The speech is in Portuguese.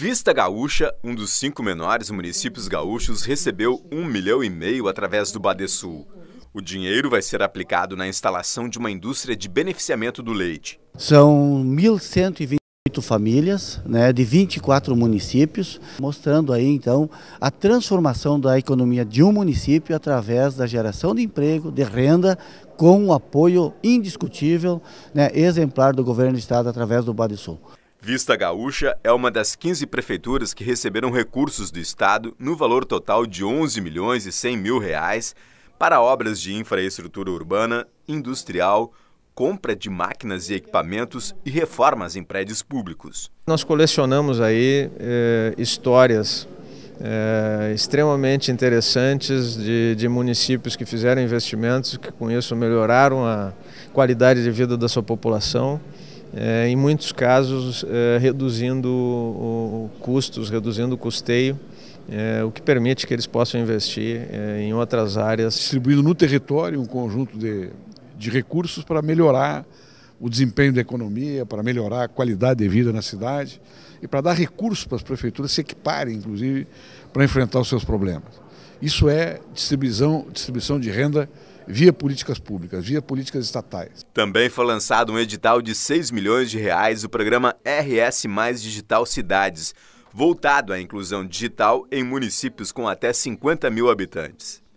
Vista Gaúcha, um dos cinco menores municípios gaúchos, recebeu um milhão e meio através do Badesul. O dinheiro vai ser aplicado na instalação de uma indústria de beneficiamento do leite. São 1.128 famílias né, de 24 municípios, mostrando aí então a transformação da economia de um município através da geração de emprego, de renda, com o um apoio indiscutível, né, exemplar do governo do estado através do Badesul. Vista Gaúcha é uma das 15 prefeituras que receberam recursos do Estado no valor total de 11 milhões e 100 mil reais para obras de infraestrutura urbana, industrial, compra de máquinas e equipamentos e reformas em prédios públicos. Nós colecionamos aí é, histórias é, extremamente interessantes de, de, municípios que fizeram investimentos que com isso melhoraram a qualidade de vida da sua população é, em muitos casos é, reduzindo o, custos, reduzindo o custeio, é, o que permite que eles possam investir é, em outras áreas. Distribuindo no território um conjunto de, de recursos para melhorar o desempenho da economia, para melhorar a qualidade de vida na cidade e para dar recursos para as prefeituras se equiparem, inclusive, para enfrentar os seus problemas. Isso é distribuição, distribuição de renda via políticas públicas, via políticas estatais. Também foi lançado um edital de 6 milhões de reais, o programa RS Mais Digital Cidades, voltado à inclusão digital em municípios com até 50 mil habitantes.